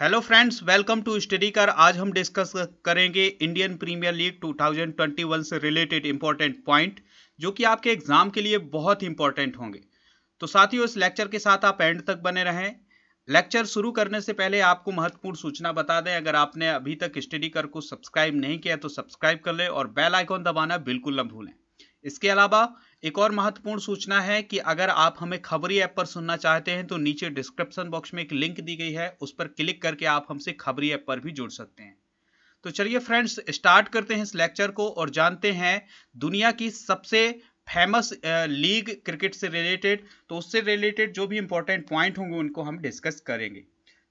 hello friends welcome to study कर आज हम डिस्कस करेंगे इंडियन प्रीमियर लीग 2021 से रिलेटेड इंपॉर्टेंट पॉइंट जो कि आपके एग्जाम के लिए बहुत इंपॉर्टेंट होंगे तो साथियों इस लेक्चर के साथ आप एंड तक बने रहें लेक्चर शुरू करने से पहले आपको महत्वपूर्ण सूचना बता दें अगर आपने अभी तक स्टडी कर को सब्सक्राइब नहीं किया तो सब्सक्राइब कर लें और बेल आइकॉन दबाना बिल्कुल न भूलें इसके अलावा एक और महत्वपूर्ण सूचना है कि अगर आप हमें खबरी ऐप पर सुनना चाहते हैं तो नीचे डिस्क्रिप्शन बॉक्स में एक लिंक दी गई है उस पर क्लिक करके आप हमसे खबरी ऐप पर भी जुड़ सकते हैं तो चलिए फ्रेंड्स स्टार्ट करते हैं इस लेक्चर को और जानते हैं दुनिया की सबसे फेमस लीग क्रिकेट से रिलेटेड तो उससे रिलेटेड जो भी इंपॉर्टेंट पॉइंट होंगे उनको हम डिस्कस करेंगे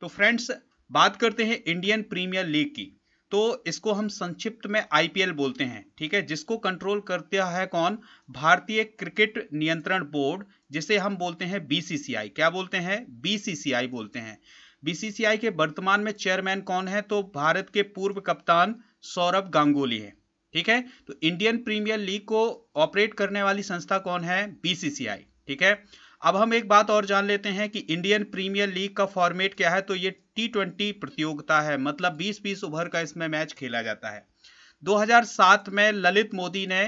तो फ्रेंड्स बात करते हैं इंडियन प्रीमियर लीग की तो इसको हम संक्षिप्त में आईपीएल बोलते हैं ठीक है जिसको कंट्रोल करता है कौन भारतीय क्रिकेट नियंत्रण बोर्ड जिसे हम बोलते हैं बीसीसीआई क्या बोलते हैं बीसीसीआई बोलते हैं बीसीसीआई के वर्तमान में चेयरमैन कौन है तो भारत के पूर्व कप्तान सौरभ गांगुली है ठीक है तो इंडियन प्रीमियर लीग को ऑपरेट करने वाली संस्था कौन है बीसीसीआई ठीक है अब हम एक बात और जान लेते हैं कि इंडियन प्रीमियर लीग का फॉर्मेट क्या है तो ये टी ट्वेंटी प्रतियोगिता है मतलब 20-20 ओवर का इसमें मैच खेला जाता है 2007 में ललित मोदी ने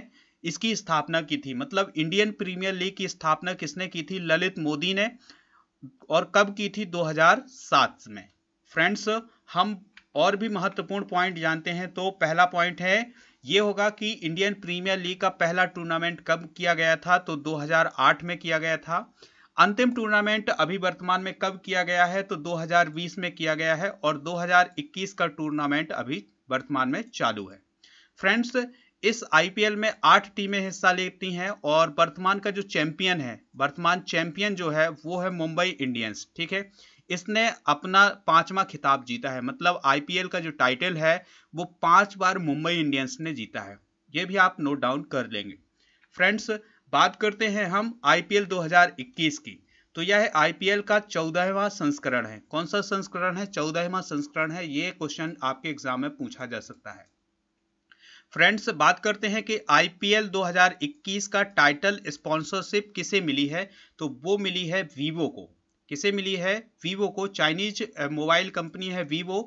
इसकी स्थापना की थी मतलब इंडियन प्रीमियर लीग की स्थापना किसने की थी ललित मोदी ने और कब की थी 2007 में फ्रेंड्स हम और भी महत्वपूर्ण पॉइंट जानते हैं तो पहला पॉइंट है ये होगा कि इंडियन प्रीमियर लीग का पहला टूर्नामेंट कब किया गया था तो 2008 में किया गया था अंतिम टूर्नामेंट अभी वर्तमान में कब किया गया है तो 2020 में किया गया है और 2021 का टूर्नामेंट अभी वर्तमान में चालू है फ्रेंड्स इस आईपीएल में आठ टीमें हिस्सा लेती हैं और वर्तमान का जो चैंपियन है वर्तमान चैंपियन जो है वो है मुंबई इंडियंस ठीक है इसने अपना पांचवा खिताब जीता है मतलब आईपीएल का जो टाइटल है वो पांच बार मुंबई इंडियंस ने जीता है ये भी आप नोट डाउन कर लेंगे फ्रेंड्स बात करते हैं हम आईपीएल 2021 की तो यह आईपीएल का चौदहवा संस्करण है कौन सा संस्करण है चौदहवा संस्करण है ये क्वेश्चन आपके एग्जाम में पूछा जा सकता है फ्रेंड्स बात करते हैं कि आईपीएल 2021 का टाइटल स्पॉन्सरशिप किसे मिली है तो वो मिली है वीवो को किसे मिली है वीवो को चाइनीज मोबाइल कंपनी है वीवो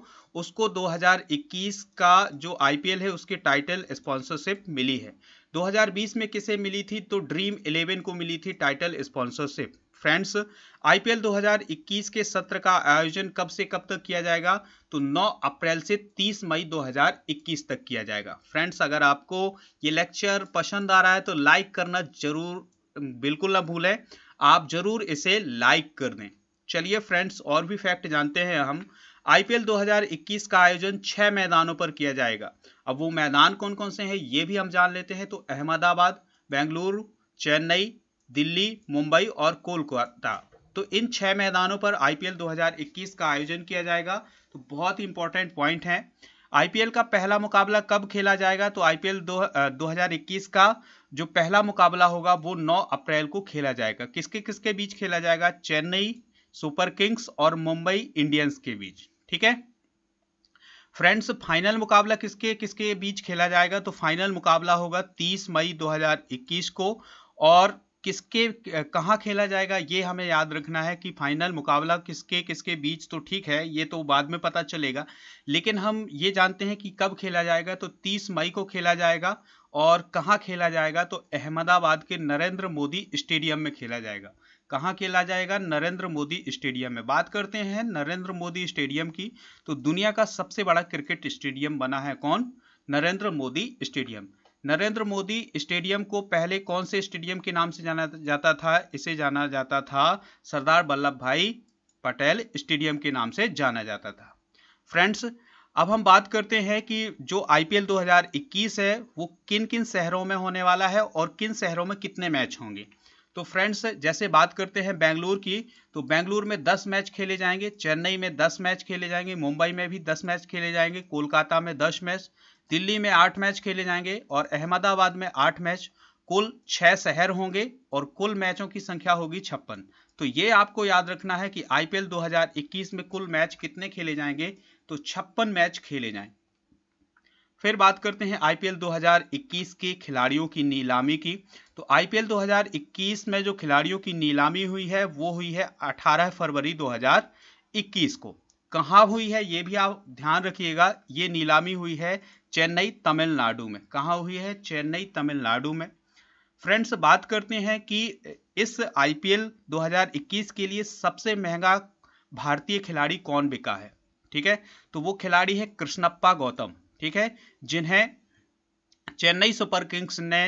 उसको 2021 का जो आईपीएल है उसके टाइटल स्पॉन्सरशिप मिली है 2020 में किसे मिली थी तो ड्रीम इलेवन को मिली थी टाइटल स्पॉन्सरशिप फ्रेंड्स आईपीएल 2021 के सत्र का आयोजन कब से कब तक किया जाएगा तो 9 अप्रैल से 30 मई 2021 तक किया जाएगा फ्रेंड्स अगर आपको ये लेक्चर पसंद आ रहा है तो लाइक करना जरूर बिल्कुल ना भूलें आप जरूर इसे लाइक कर दें चलिए फ्रेंड्स और भी फैक्ट जानते हैं हम आईपीएल 2021 का आयोजन छह मैदानों पर किया जाएगा अब वो मैदान कौन कौन से हैं ये भी हम जान लेते हैं तो अहमदाबाद बेंगलुरु चेन्नई दिल्ली मुंबई और कोलकाता तो इन छह मैदानों पर आईपीएल 2021 का आयोजन किया जाएगा तो बहुत ही इंपॉर्टेंट पॉइंट है आईपीएल का पहला मुकाबला कब खेला जाएगा तो आईपीएल दो का जो पहला मुकाबला होगा वो 9 अप्रैल को खेला जाएगा किसके किसके बीच खेला जाएगा चेन्नई सुपर किंग्स और मुंबई इंडियंस के बीच ठीक है फ्रेंड्स फाइनल मुकाबला किसके किसके बीच खेला जाएगा तो फाइनल मुकाबला होगा 30 मई 2021 को और किसके कहाँ खेला जाएगा ये हमें याद रखना है कि फाइनल मुकाबला किसके किसके बीच तो ठीक है ये तो बाद में पता चलेगा लेकिन हम ये जानते हैं कि कब खेला जाएगा तो 30 मई को खेला जाएगा और कहाँ खेला जाएगा तो अहमदाबाद के नरेंद्र मोदी स्टेडियम में खेला जाएगा कहाँ खेला जाएगा नरेंद्र मोदी स्टेडियम में बात करते हैं नरेंद्र मोदी स्टेडियम की तो दुनिया का सबसे बड़ा क्रिकेट स्टेडियम बना है कौन नरेंद्र मोदी स्टेडियम नरेंद्र मोदी स्टेडियम को पहले कौन से स्टेडियम के नाम से जाना जाता था इसे जाना जाता था सरदार वल्लभ भाई पटेल स्टेडियम के नाम से जाना जाता था फ्रेंड्स अब हम बात करते हैं कि जो आईपीएल 2021 है वो किन किन शहरों में होने वाला है और किन शहरों में कितने मैच होंगे तो फ्रेंड्स जैसे बात करते हैं बेंगलुरु की तो बेंगलुरु में 10 मैच खेले जाएंगे चेन्नई में 10 मैच खेले जाएंगे मुंबई में भी 10 मैच खेले जाएंगे कोलकाता में 10 मैच दिल्ली में आठ मैच खेले जाएंगे और अहमदाबाद में आठ मैच कुल छह शहर होंगे और कुल मैचों की संख्या होगी छप्पन तो ये आपको याद रखना है कि आईपीएल 2021 में कुल मैच कितने खेले जाएंगे तो छप्पन मैच खेले जाएं फिर बात करते हैं आईपीएल 2021 के खिलाड़ियों की नीलामी की तो आईपीएल 2021 में जो खिलाड़ियों की नीलामी हुई है वो हुई है 18 फरवरी 2021 को कहाँ हुई है ये भी आप ध्यान रखिएगा ये नीलामी हुई है चेन्नई तमिलनाडु में कहाँ हुई है चेन्नई तमिलनाडु में फ्रेंड्स बात करते हैं कि इस आईपीएल 2021 के लिए सबसे महंगा भारतीय खिलाड़ी कौन बिका है ठीक है तो वो खिलाड़ी है कृष्णप्पा गौतम ठीक है जिन्हें चेन्नई सुपर किंग्स ने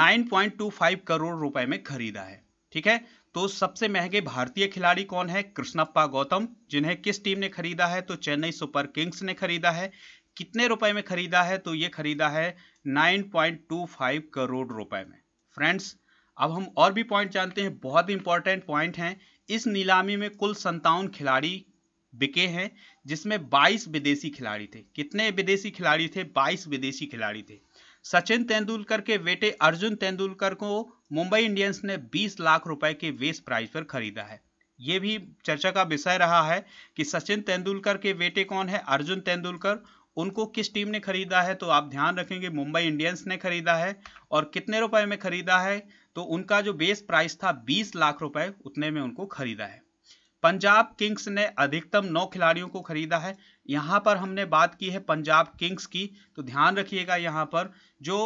9.25 करोड़ रुपए में खरीदा है ठीक है तो सबसे महंगे भारतीय खिलाड़ी कौन है कृष्णप्पा गौतम जिन्हें किस टीम ने खरीदा है तो चेन्नई सुपर किंग्स ने खरीदा है कितने रुपए में खरीदा है तो ये खरीदा है 9.25 करोड़ रुपए में फ्रेंड्स अब हम और भी पॉइंट जानते हैं बहुत ही इंपॉर्टेंट पॉइंट हैं इस नीलामी में कुल संतावन खिलाड़ी बिके हैं जिसमें 22 विदेशी खिलाड़ी थे कितने विदेशी खिलाड़ी थे 22 विदेशी खिलाड़ी थे सचिन तेंदुलकर के बेटे अर्जुन तेंदुलकर को मुंबई इंडियंस ने 20 लाख रुपए के वेस्ट प्राइस पर खरीदा है ये भी चर्चा का विषय रहा है कि सचिन तेंदुलकर के बेटे कौन है अर्जुन तेंदुलकर उनको किस टीम ने खरीदा है तो आप ध्यान रखेंगे मुंबई इंडियंस ने खरीदा है और कितने रुपए में खरीदा है तो उनका जो बेस प्राइस था 20 लाख रुपए उतने में उनको खरीदा है पंजाब किंग्स ने अधिकतम नौ खिलाड़ियों को खरीदा है यहाँ पर हमने बात की है पंजाब किंग्स की तो ध्यान रखिएगा यहाँ पर जो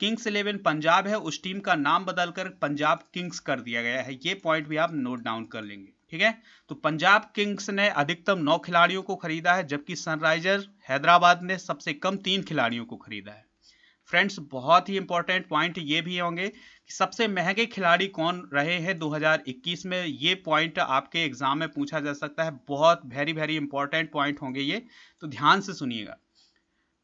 किंग्स इलेवन पंजाब है उस टीम का नाम बदलकर पंजाब किंग्स कर दिया गया है ये पॉइंट भी आप नोट डाउन कर लेंगे ठीक है तो पंजाब किंग्स ने अधिकतम नौ खिलाड़ियों को खरीदा है जबकि सनराइजर हैदराबाद ने सबसे कम तीन खिलाड़ियों को खरीदा है फ्रेंड्स बहुत ही इंपॉर्टेंट पॉइंट ये भी होंगे कि सबसे महंगे खिलाड़ी कौन रहे हैं 2021 में ये पॉइंट आपके एग्जाम में पूछा जा सकता है बहुत वेरी वेरी इंपॉर्टेंट पॉइंट होंगे ये तो ध्यान से सुनिएगा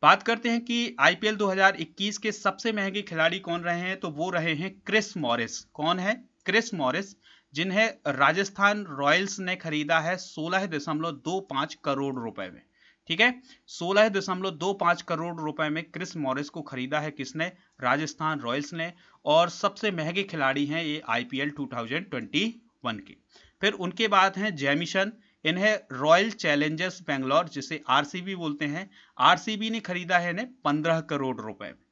बात करते हैं कि आईपीएल 2021 के सबसे महंगे खिलाड़ी कौन रहे हैं तो वो रहे हैं क्रिस मॉरिस कौन है क्रिस मॉरिस जिन्हें राजस्थान रॉयल्स ने खरीदा है सोलह दशमलव दो पांच करोड़ रुपए में ठीक है सोलह दशमलव दो पांच करोड़ रुपए में क्रिस मॉरिस को खरीदा है किसने राजस्थान रॉयल्स ने और सबसे महंगे खिलाड़ी हैं ये आईपीएल 2021 के फिर उनके बाद हैं जैमिशन इन्हें रॉयल चैलेंजर्स बेंगलोर जिसे आरसीबी बोलते हैं आरसीबी ने खरीदा है इन्हें पंद्रह करोड़ रुपए में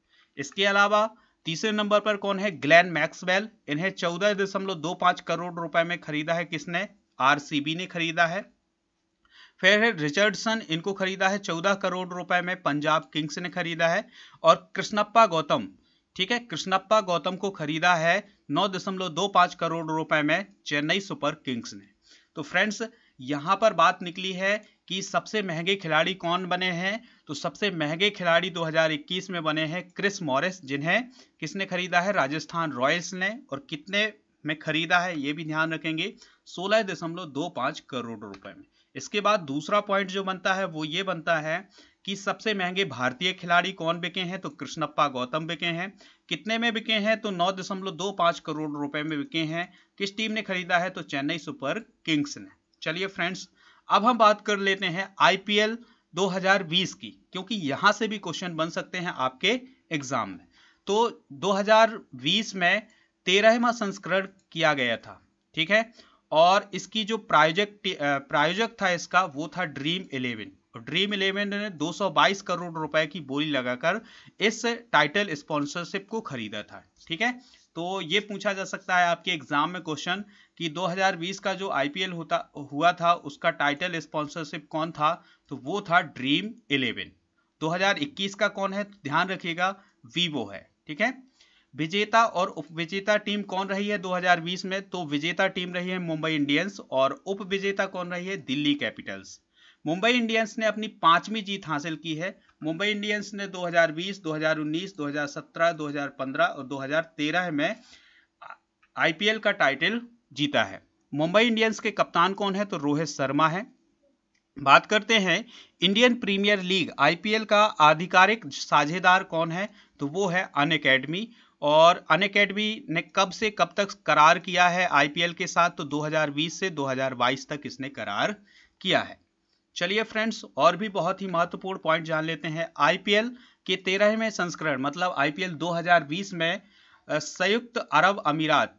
इसके अलावा तीसरे नंबर पर कौन है ग्लैन मैक्सवेल इन्हें चौदह दशमलव दो पांच करोड़ रुपए में खरीदा है किसने आरसीबी ने खरीदा है फिर है रिचर्डसन इनको खरीदा है चौदह करोड़ रुपए में पंजाब किंग्स ने खरीदा है और कृष्णप्पा गौतम ठीक है कृष्णप्पा गौतम को खरीदा है नौ दशमलव दो पांच करोड़ रुपए में चेन्नई सुपर किंग्स ने तो फ्रेंड्स यहां पर बात निकली है कि सबसे महंगे खिलाड़ी कौन बने हैं तो सबसे महंगे खिलाड़ी 2021 में बने हैं क्रिस मॉरिस जिन्हें किसने खरीदा है राजस्थान रॉयल्स ने और कितने में खरीदा है ये भी ध्यान रखेंगे सोलह दशमलव दो पाँच करोड़ रुपए में इसके बाद दूसरा पॉइंट जो बनता है वो ये बनता है कि सबसे महंगे भारतीय खिलाड़ी कौन बिके हैं तो कृष्णप्पा गौतम बिके हैं कितने में बिके हैं तो नौ दशमलव दो पाँच करोड़ रुपए में बिके हैं किस टीम ने खरीदा है तो चेन्नई सुपर किंग्स ने चलिए फ्रेंड्स अब हम बात कर लेते हैं आईपीएल 2020 की क्योंकि यहां से भी क्वेश्चन बन सकते हैं आपके एग्जाम में तो 2020 में तेरहवा संस्करण किया गया था ठीक है और इसकी जो प्रायोजक प्रायोजक था इसका वो था ड्रीम इलेवन ड्रीम इलेवन ने 222 करोड़ रुपए की बोली लगाकर इस टाइटल स्पॉन्सरशिप को खरीदा था ठीक है तो ये पूछा जा सकता है आपके एग्जाम में क्वेश्चन कि 2020 का जो आईपीएल होता हुआ था उसका टाइटल स्पॉन्सरशिप कौन था तो वो था ड्रीम इलेवन 2021 का कौन है ध्यान रखिएगा वीवो है ठीक है विजेता और उपविजेता टीम कौन रही है 2020 में तो विजेता टीम रही है मुंबई इंडियंस और उप विजेता कौन रही है दिल्ली कैपिटल्स मुंबई इंडियंस ने अपनी पांचवी जीत हासिल की है मुंबई इंडियंस ने 2020, 2019, 2017, 2015 और 2013 में आईपीएल का टाइटल जीता है मुंबई इंडियंस के कप्तान कौन है तो रोहित शर्मा है बात करते हैं इंडियन प्रीमियर लीग आईपीएल का आधिकारिक साझेदार कौन है तो वो है अन अकेडमी और अन अकेडमी ने कब से कब तक करार किया है आईपीएल के साथ तो 2020 से 2022 तक इसने करार किया है चलिए फ्रेंड्स और भी बहुत ही महत्वपूर्ण पॉइंट जान लेते हैं आईपीएल के तेरहवें संस्करण मतलब आईपीएल 2020 में संयुक्त अरब अमीरात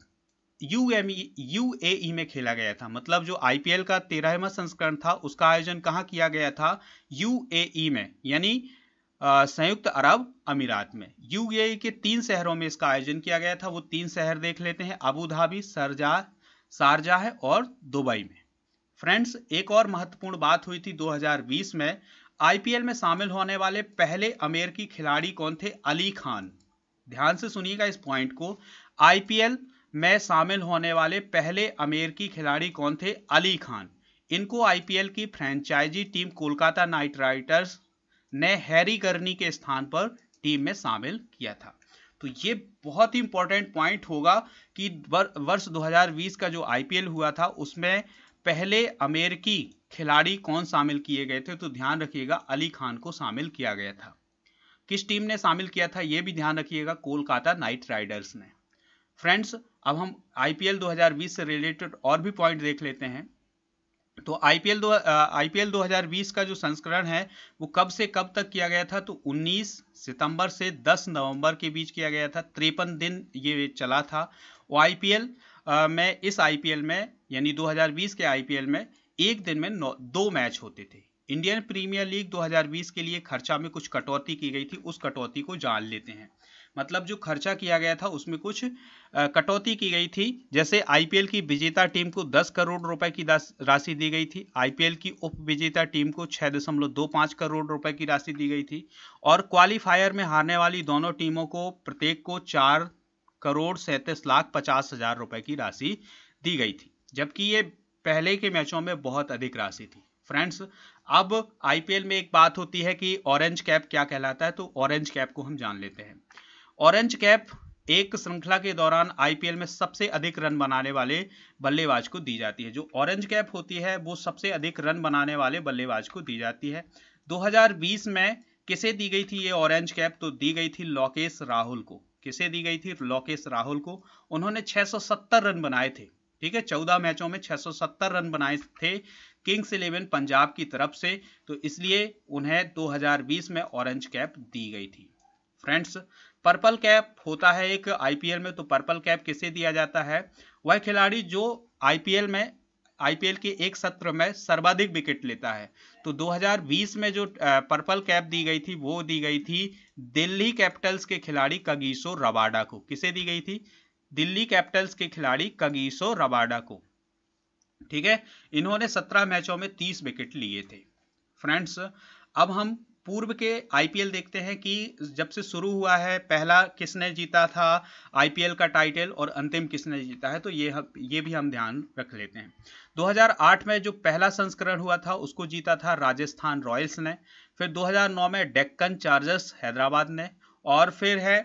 यू ए e, e में खेला गया था मतलब जो आईपीएल का तेरहवा संस्करण था उसका आयोजन कहाँ किया गया था यूएई e में यानी संयुक्त अरब अमीरात में यूएई के तीन शहरों में इसका आयोजन किया गया था वो तीन शहर देख लेते हैं अबू धाबी सरजा शारजा है और दुबई में फ्रेंड्स एक और महत्वपूर्ण बात हुई थी 2020 में आईपीएल में शामिल होने वाले पहले अमेरिकी खिलाड़ी कौन थे अली खान ध्यान से सुनिएगा इस पॉइंट को आईपीएल में शामिल होने वाले पहले अमेरिकी खिलाड़ी कौन थे अली खान इनको आईपीएल की franchise team Kolkata Knight Riders ने हैरी करनी के स्थान पर टीम में शामिल किया था तो ये बहुत ही इंपॉर्टेंट पॉइंट होगा कि वर्ष 2020 का जो आईपीएल हुआ था उसमें पहले अमेरिकी खिलाड़ी कौन शामिल किए गए थे तो ध्यान रखिएगा अली खान को शामिल किया गया था किस टीम ने शामिल किया था यह भी ध्यान रखिएगा कोलकाता नाइट राइडर्स ने फ्रेंड्स अब हम आईपीएल 2020 से रिलेटेड और भी पॉइंट देख लेते हैं तो आईपीएल दो आईपीएल 2020 का जो संस्करण है वो कब से कब तक किया गया था तो 19 सितंबर से 10 नवंबर के बीच किया गया था तिरपन दिन ये चला था वो आईपीएल में इस आईपीएल में यानी 2020 के आईपीएल में एक दिन में नौ दो मैच होते थे इंडियन प्रीमियर लीग 2020 के लिए खर्चा में कुछ कटौती की गई थी उस कटौती को जान लेते हैं मतलब जो खर्चा किया गया था उसमें कुछ कटौती की गई थी जैसे आईपीएल की विजेता टीम को 10 करोड़ रुपए की राशि दी गई थी आईपीएल की उप विजेता टीम को 6.25 करोड़ रुपए की राशि दी गई थी और क्वालिफायर में हारने वाली दोनों टीमों को प्रत्येक को चार करोड़ सैंतीस लाख पचास हजार रुपए की राशि दी गई थी जबकि ये पहले के मैचों में बहुत अधिक राशि थी फ्रेंड्स अब आईपीएल में एक बात होती है कि ऑरेंज कैप क्या कहलाता है तो ऑरेंज कैप को हम जान लेते हैं ऑरेंज कैप एक श्रृंखला के दौरान आईपीएल में सबसे अधिक रन बनाने वाले बल्लेबाज को दी जाती है जो ऑरेंज कैप होती है वो सबसे अधिक रन बनाने वाले बल्लेबाज को दी जाती है 2020 में किसे दी गई थी ये ऑरेंज कैप तो दी गई थी लोकेश राहुल को किसे दी गई थी लोकेश राहुल को उन्होंने 670 रन बनाए थे ठीक है 14 मैचों में 670 रन बनाए थे किंग्स इलेवन पंजाब की तरफ से तो इसलिए उन्हें 2020 में ऑरेंज कैप दी गई थी फ्रेंड्स पर्पल कैप होता है एक आईपीएल में तो पर्पल कैप किसे दिया जाता है वह खिलाड़ी जो आईपीएल में आईपीएल के एक सत्र में सर्वाधिक विकेट लेता है तो 2020 में जो पर्पल कैप दी गई थी वो दी गई थी दिल्ली कैपिटल्स के खिलाड़ी कगीसो रबाडा को किसे दी गई थी दिल्ली कैपिटल्स के खिलाड़ी कगीसो रबाडा को ठीक है इन्होंने 17 मैचों में 30 विकेट लिए थे फ्रेंड्स अब हम पूर्व के आईपीएल देखते हैं कि जब से शुरू हुआ है पहला किसने जीता था आईपीएल का टाइटल और अंतिम किसने जीता है तो ये हम ये भी हम ध्यान रख लेते हैं 2008 में जो पहला संस्करण हुआ था उसको जीता था राजस्थान रॉयल्स ने फिर 2009 में डेक्कन चार्जर्स हैदराबाद ने और फिर है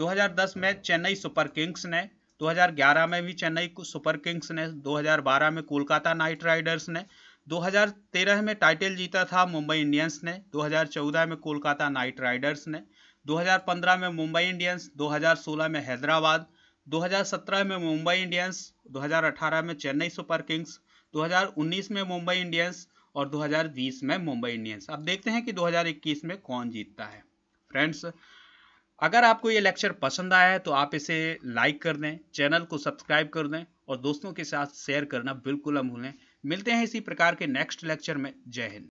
2010 में चेन्नई सुपर किंग्स ने 2011 में भी चेन्नई सुपर किंग्स ने 2012 में कोलकाता नाइट राइडर्स ने 2013 में टाइटल जीता था मुंबई इंडियंस ने 2014 में कोलकाता नाइट राइडर्स ने 2015 में मुंबई इंडियंस 2016 में हैदराबाद 2017 में मुंबई इंडियंस 2018 में चेन्नई सुपर किंग्स 2019 में मुंबई इंडियंस और 2020 में मुंबई इंडियंस अब देखते हैं कि 2021 में कौन जीतता है फ्रेंड्स अगर आपको ये लेक्चर पसंद आया है तो आप इसे लाइक कर दें चैनल को सब्सक्राइब कर दें और दोस्तों के साथ शेयर करना बिल्कुल न भूलें मिलते हैं इसी प्रकार के नेक्स्ट लेक्चर में जय हिंद